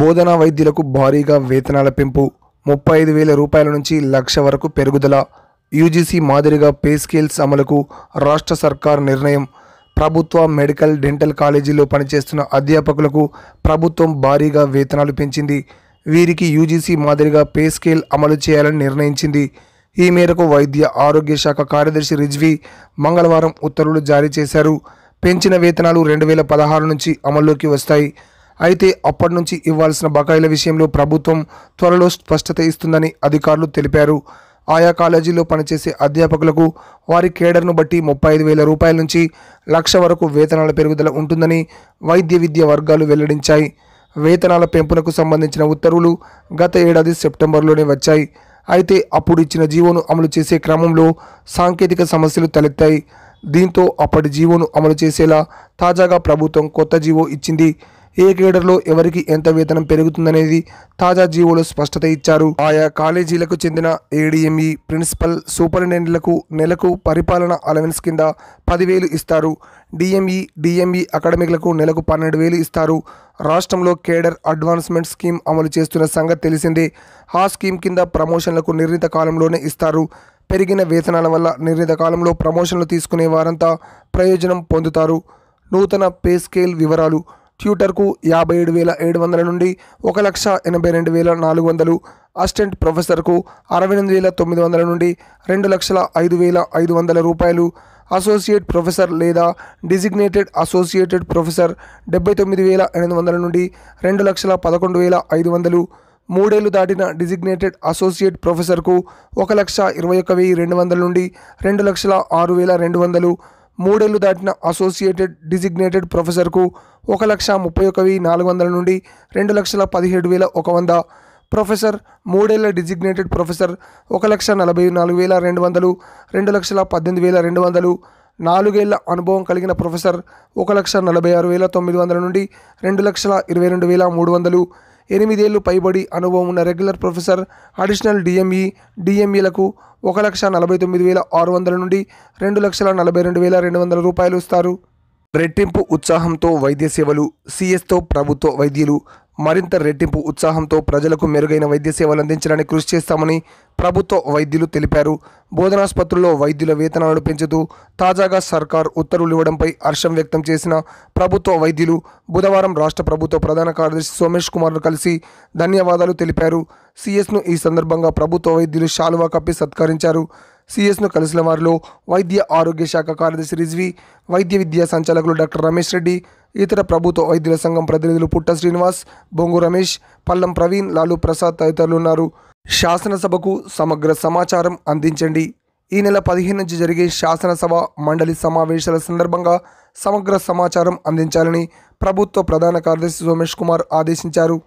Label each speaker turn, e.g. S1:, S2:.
S1: బోధనా వైద్యులకు భారీగా వేతనాల పెంపు ముప్పై ఐదు వేల రూపాయల నుంచి లక్ష వరకు పెరుగుదల యూజీసీ మాదిరిగా పే స్కేల్స్ అమలుకు రాష్ట్ర సర్కార్ నిర్ణయం ప్రభుత్వ మెడికల్ డెంటల్ కాలేజీలో పనిచేస్తున్న అధ్యాపకులకు ప్రభుత్వం భారీగా వేతనాలు పెంచింది వీరికి యూజీసీ మాదిరిగా పే స్కేల్ అమలు చేయాలని నిర్ణయించింది ఈ మేరకు వైద్య ఆరోగ్య శాఖ కార్యదర్శి రిజ్వీ మంగళవారం ఉత్తర్వులు జారీ చేశారు పెంచిన వేతనాలు రెండు వేల పదహారు నుంచి అమల్లోకి వస్తాయి అయితే అప్పటి నుంచి ఇవ్వాల్సిన బకాయిల విషయంలో ప్రభుత్వం త్వరలో స్పష్టత ఇస్తుందని అధికారులు తెలిపారు ఆయా కాలేజీల్లో పనిచేసే అధ్యాపకులకు వారి కేడర్ను బట్టి ముప్పై ఐదు వేల రూపాయల నుంచి లక్ష వరకు వేతనాల పెరుగుదల ఉంటుందని వైద్య విద్య వర్గాలు వెల్లడించాయి వేతనాల పెంపునకు సంబంధించిన ఉత్తర్వులు గత ఏడాది సెప్టెంబర్లోనే వచ్చాయి అయితే అప్పుడు ఇచ్చిన జీవోను అమలు చేసే క్రమంలో సాంకేతిక సమస్యలు తలెత్తాయి దీంతో అప్పటి జీవోను అమలు చేసేలా తాజాగా ప్రభుత్వం కొత్త జీవో ఇచ్చింది ఏ కేడర్లో ఎవరికి ఎంత వేతనం పెరుగుతుందనేది తాజా జీవోలో స్పష్టత ఇచ్చారు ఆయా కాలేజీలకు చెందిన ఏడీఎంఈ e ప్రిన్సిపల్ సూపరింటెండెంట్లకు నెలకు పరిపాలన అలవెన్స్ కింద పదివేలు ఇస్తారు డిఎంఈ డిఎంఈ e, e అకాడమిక్లకు నెలకు పన్నెండు వేలు ఇస్తారు రాష్ట్రంలో కేడర్ అడ్వాన్స్మెంట్ స్కీమ్ అమలు చేస్తున్న సంగతి తెలిసిందే ఆ స్కీమ్ కింద ప్రమోషన్లకు నిర్ణీత కాలంలోనే ఇస్తారు పెరిగిన వేతనాల వల్ల నిర్ణీత కాలంలో ప్రమోషన్లు తీసుకునే వారంతా ప్రయోజనం పొందుతారు నూతన పే స్కేల్ వివరాలు ట్యూటర్కు యాభై ఏడు వేల ఏడు వందల నుండి ఒక లక్ష ఎనభై రెండు వేల నాలుగు వందలు అసిస్టెంట్ ప్రొఫెసర్కు అరవై ఎనిమిది వేల తొమ్మిది వందల నుండి రెండు లక్షల ఐదు వేల ఐదు వందల రూపాయలు అసోసియేట్ ప్రొఫెసర్ లేదా డిజిగ్నేటెడ్ అసోసియేటెడ్ ప్రొఫెసర్ డెబ్బై తొమ్మిది వేల ఎనిమిది వందల నుండి రెండు లక్షల పదకొండు వేల ఐదు వందలు మూడేళ్లు దాటిన డిజిగ్నేటెడ్ అసోసియేట్ ప్రొఫెసర్కు ఒక లక్ష ఇరవై ఒక్క వెయ్యి రెండు వందల నుండి రెండు లక్షల ఆరు వేల రెండు వందలు మూడేళ్లు దాటిన అసోసియేటెడ్ డిజిగ్నేటెడ్ ప్రొఫెసర్కు ఒక లక్ష ముప్పై ఒక వెయ్యి నాలుగు వందల నుండి రెండు లక్షల పదిహేడు వేల ఒక వంద ప్రొఫెసర్ మూడేళ్ల డిజిగ్నేటెడ్ ప్రొఫెసర్ ఒక లక్ష నలభై నాలుగు వేల రెండు వందలు రెండు లక్షల పద్దెనిమిది వేల రెండు వందలు నాలుగేళ్ల అనుభవం కలిగిన ప్రొఫెసర్ ఒక లక్ష నలభై ఆరు వేల తొమ్మిది వందల నుండి రెండు లక్షల ఇరవై రెండు వేల మూడు వందలు ఎనిమిదేళ్లు పైబడి అనుభవం ఉన్న రెగ్యులర్ ప్రొఫెసర్ అడిషనల్ డిఎంఈ డిఎంఈలకు ఒక లక్ష నలభై తొమ్మిది వేల ఆరు వందల నుండి రెండు లక్షల నలభై రెండు వేల రెండు వందల రూపాయలు ఇస్తారు రెట్టింపు ఉత్సాహంతో వైద్య సేవలు సిఎస్తో ప్రభుత్వ వైద్యులు మరింత రెట్టింపు ఉత్సాహంతో ప్రజలకు మెరుగైన వైద్య సేవలు అందించడానికి కృషి చేస్తామని ప్రభుత్వ వైద్యులు తెలిపారు బోధనాసుపత్రుల్లో వైద్యుల వేతనాలను పెంచుతూ తాజాగా సర్కార్ ఉత్తర్వులు ఇవ్వడంపై హర్షం వ్యక్తం చేసిన ప్రభుత్వ వైద్యులు బుధవారం రాష్ట్ర ప్రభుత్వ ప్రధాన కార్యదర్శి సోమేష్ కుమార్ను కలిసి ధన్యవాదాలు తెలిపారు సిఎస్ను ఈ సందర్భంగా ప్రభుత్వ వైద్యులు శాలువా కప్పి సత్కరించారు సిఎస్ను కలిసిన వారిలో వైద్య ఆరోగ్య శాఖ కార్యదర్శి రిజ్వి వైద్య విద్యా సంచాలకులు డాక్టర్ రమేష్ రెడ్డి ఇతర ప్రభుత్వ వైద్యుల సంఘం ప్రతినిధులు పుట్ట శ్రీనివాస్ బొంగు రమేష్ పల్లం ప్రవీణ్ లాలు ప్రసాద్ తదితరులు ఉన్నారు శాసనసభకు సమగ్ర సమాచారం అందించండి ఈ నెల పదిహేను నుంచి జరిగే శాసనసభ మండలి సమావేశాల సందర్భంగా సమగ్ర సమాచారం అందించాలని ప్రభుత్వ ప్రధాన కార్యదర్శి సోమేష్ కుమార్ ఆదేశించారు